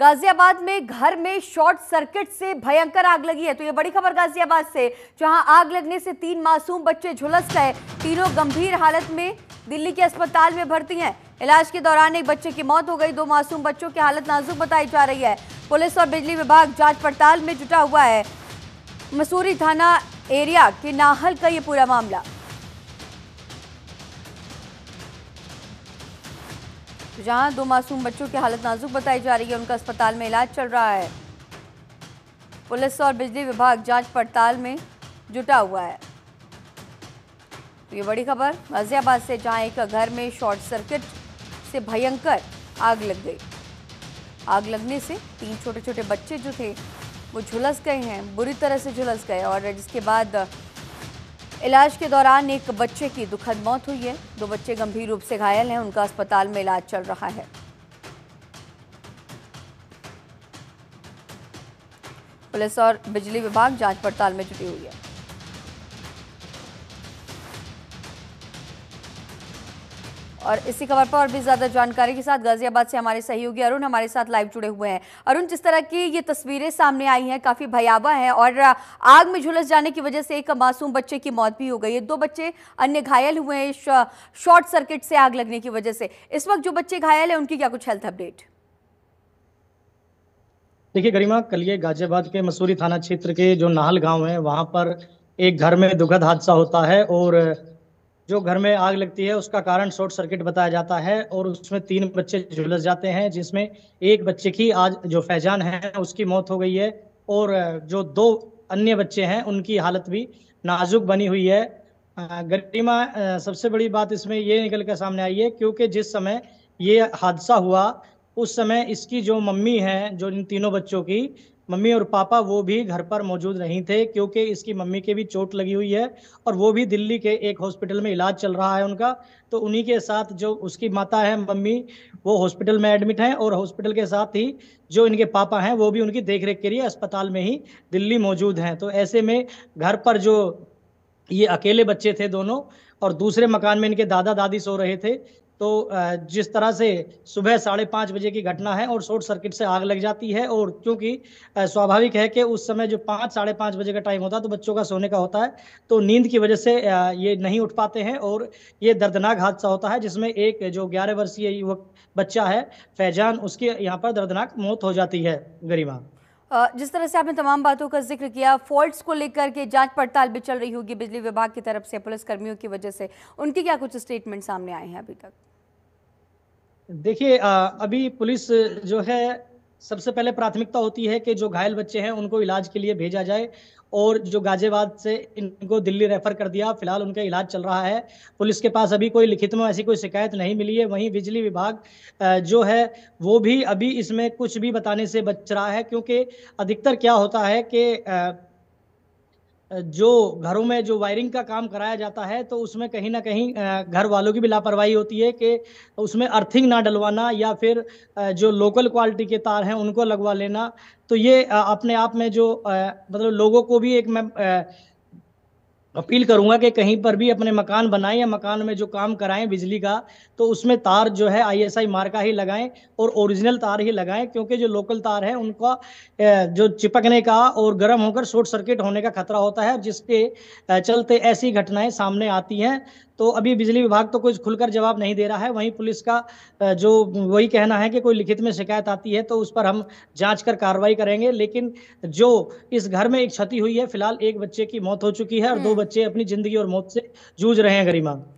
गाजियाबाद में घर में शॉर्ट सर्किट से भयंकर आग लगी है तो ये बड़ी खबर गाजियाबाद से जहां आग लगने से तीन मासूम बच्चे झुलस गए तीनों गंभीर हालत में दिल्ली के अस्पताल में भर्ती हैं इलाज के दौरान एक बच्चे की मौत हो गई दो मासूम बच्चों की हालत नाजुक बताई जा रही है पुलिस और बिजली विभाग जांच पड़ताल में जुटा हुआ है मसूरी थाना एरिया के नाहल का ये पूरा मामला जहां दो मासूम बच्चों की हालत नाजुक बताई जा रही है उनका अस्पताल में इलाज चल रहा है पुलिस और बिजली विभाग जांच पड़ताल में जुटा हुआ है तो ये बड़ी खबर गाजियाबाद से जहां एक घर में शॉर्ट सर्किट से भयंकर आग लग गई आग लगने से तीन छोटे छोटे बच्चे जो थे वो झुलस गए हैं बुरी तरह से झुलस गए और जिसके बाद इलाज के दौरान एक बच्चे की दुखद मौत हुई है दो बच्चे गंभीर रूप से घायल हैं उनका अस्पताल में इलाज चल रहा है पुलिस और बिजली विभाग जांच पड़ताल में जुटी हुई है और इसी खबर पर और भी ज़्यादा जानकारी के साथ गाजियाबाद से हमारे सहयोगी अरुण हमारे साथ लाइव जुड़े हुए हैं अरुण जिस तरह की ये तस्वीरें सामने आई हैं काफ़ी भयावह हैं और आग में झुलस जाने की वजह से एक मासूम बच्चे की मौत भी हो गई है दो बच्चे अन्य घायल हुए हैं शॉर्ट सर्किट से आग लगने की वजह से इस वक्त जो बच्चे घायल है उनकी क्या कुछ हेल्थ अपडेट देखिये गरिमा कल ये गाजियाबाद के मसूरी थाना क्षेत्र के जो नाहल गाँव है वहां पर एक घर में दुखद हादसा होता है और जो घर में आग लगती है उसका कारण शॉर्ट सर्किट बताया जाता है और उसमें तीन बच्चे झुलस जाते हैं जिसमें एक बच्चे की आज जो फैजान है उसकी मौत हो गई है और जो दो अन्य बच्चे हैं उनकी हालत भी नाजुक बनी हुई है गरिमा सबसे बड़ी बात इसमें ये निकल कर सामने आई है क्योंकि जिस समय ये हादसा हुआ उस समय इसकी जो मम्मी है जो इन तीनों बच्चों की मम्मी और पापा वो भी घर पर मौजूद नहीं थे क्योंकि इसकी मम्मी के भी चोट लगी हुई है और वो भी दिल्ली के एक हॉस्पिटल में इलाज चल रहा है उनका तो उन्हीं के साथ जो उसकी माता है मम्मी वो हॉस्पिटल में एडमिट हैं और हॉस्पिटल के साथ ही जो इनके पापा हैं वो भी उनकी देख के लिए अस्पताल में ही दिल्ली मौजूद हैं तो ऐसे में घर पर जो ये अकेले बच्चे थे दोनों और दूसरे मकान में इनके दादा दादी सो रहे थे तो जिस तरह से सुबह साढ़े पाँच बजे की घटना है और शॉर्ट सर्किट से आग लग जाती है और क्योंकि स्वाभाविक है कि उस समय जो पाँच साढ़े पाँच बजे का टाइम होता है तो बच्चों का सोने का होता है तो नींद की वजह से ये नहीं उठ पाते हैं और ये दर्दनाक हादसा होता है जिसमें एक जो ग्यारह वर्षीय युवक बच्चा है फैजान उसकी यहाँ पर दर्दनाक मौत हो जाती है गरिमा जिस तरह से आपने तमाम बातों का जिक्र किया फॉल्ट्स को लेकर के जांच पड़ताल भी चल रही होगी बिजली विभाग की तरफ से पुलिस कर्मियों की वजह से उनके क्या कुछ स्टेटमेंट सामने आए हैं अभी तक देखिए अभी पुलिस जो है सबसे पहले प्राथमिकता होती है कि जो घायल बच्चे हैं उनको इलाज के लिए भेजा जाए और जो गाजियाबाद से इनको दिल्ली रेफर कर दिया फिलहाल उनका इलाज चल रहा है पुलिस के पास अभी कोई लिखित में ऐसी कोई शिकायत नहीं मिली है वहीं बिजली विभाग जो है वो भी अभी इसमें कुछ भी बताने से बच रहा है क्योंकि अधिकतर क्या होता है कि जो घरों में जो वायरिंग का काम कराया जाता है तो उसमें कहीं ना कहीं घर वालों की भी लापरवाही होती है कि उसमें अर्थिंग ना डलवाना या फिर जो लोकल क्वालिटी के तार हैं उनको लगवा लेना तो ये अपने आप में जो मतलब लोगों को भी एक मैं अपील करूंगा कि कहीं पर भी अपने मकान बनाएं या मकान में जो काम कराएं बिजली का तो उसमें तार जो है आईएसआई मार्का ही लगाएं और ओरिजिनल तार ही लगाएं क्योंकि जो लोकल तार है उनका जो चिपकने का और गर्म होकर शॉर्ट सर्किट होने का खतरा होता है जिसके चलते ऐसी घटनाएं सामने आती हैं तो अभी बिजली विभाग तो कुछ खुलकर जवाब नहीं दे रहा है वहीं पुलिस का जो वही कहना है कि कोई लिखित में शिकायत आती है तो उस पर हम जांच कर कार्रवाई करेंगे लेकिन जो इस घर में एक क्षति हुई है फिलहाल एक बच्चे की मौत हो चुकी है और दो हम्म। बच्चे अपनी जिंदगी और मौत से जूझ रहे हैं गरिमा